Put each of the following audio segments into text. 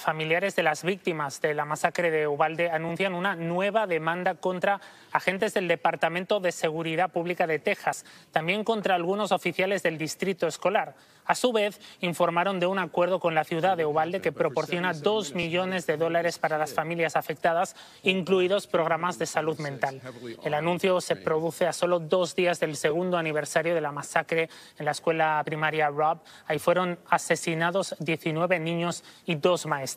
familiares de las víctimas de la masacre de Ubalde anuncian una nueva demanda contra agentes del Departamento de Seguridad Pública de Texas, también contra algunos oficiales del distrito escolar. A su vez, informaron de un acuerdo con la ciudad de Ubalde que proporciona dos millones de dólares para las familias afectadas, incluidos programas de salud mental. El anuncio se produce a solo dos días del segundo aniversario de la masacre en la escuela primaria Rob. Ahí fueron asesinados 19 niños y dos maestros.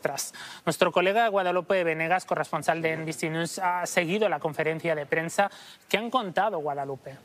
Nuestro colega Guadalupe Venegas, corresponsal de NBC News, ha seguido la conferencia de prensa. que han contado, Guadalupe?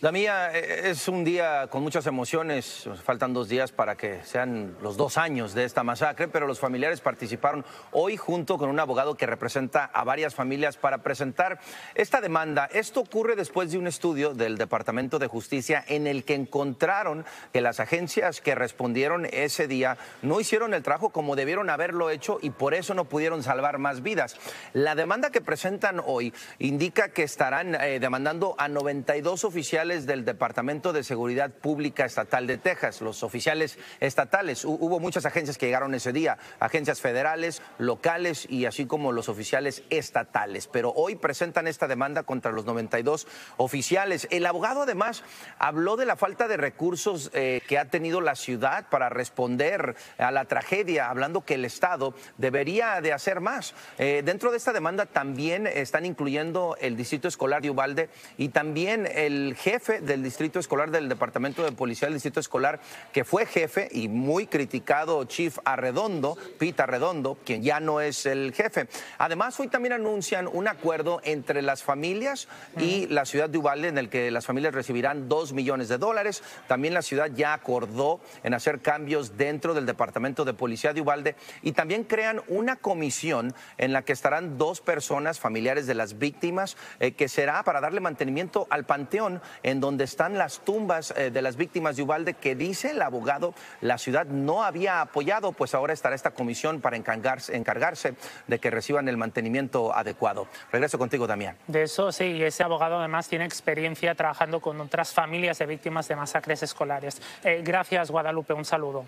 La mía eh, es un día con muchas emociones. Faltan dos días para que sean los dos años de esta masacre, pero los familiares participaron hoy junto con un abogado que representa a varias familias para presentar esta demanda. Esto ocurre después de un estudio del Departamento de Justicia en el que encontraron que las agencias que respondieron ese día no hicieron el trabajo como debieron haberlo hecho y por eso no pudieron salvar más vidas. La demanda que presentan hoy indica que estarán eh, demandando a 92 oficiales del Departamento de Seguridad Pública Estatal de Texas, los oficiales estatales. Hubo muchas agencias que llegaron ese día, agencias federales, locales y así como los oficiales estatales. Pero hoy presentan esta demanda contra los 92 oficiales. El abogado además habló de la falta de recursos eh, que ha tenido la ciudad para responder a la tragedia, hablando que el Estado debería de hacer más. Eh, dentro de esta demanda también están incluyendo el Distrito Escolar de Ubalde y también el jefe jefe del Distrito Escolar del Departamento de Policía del Distrito Escolar, que fue jefe y muy criticado Chief Arredondo, Pita Arredondo, quien ya no es el jefe. Además, hoy también anuncian un acuerdo entre las familias y la ciudad de Uvalde, en el que las familias recibirán dos millones de dólares. También la ciudad ya acordó en hacer cambios dentro del Departamento de Policía de Uvalde y también crean una comisión en la que estarán dos personas familiares de las víctimas eh, que será para darle mantenimiento al panteón en donde están las tumbas eh, de las víctimas de Ubalde que dice el abogado la ciudad no había apoyado, pues ahora estará esta comisión para encargarse, de que reciban el mantenimiento adecuado. Regreso contigo, Damián. De eso sí, ese abogado además tiene experiencia trabajando con otras familias de víctimas de masacres escolares. Eh, gracias, Guadalupe, un saludo.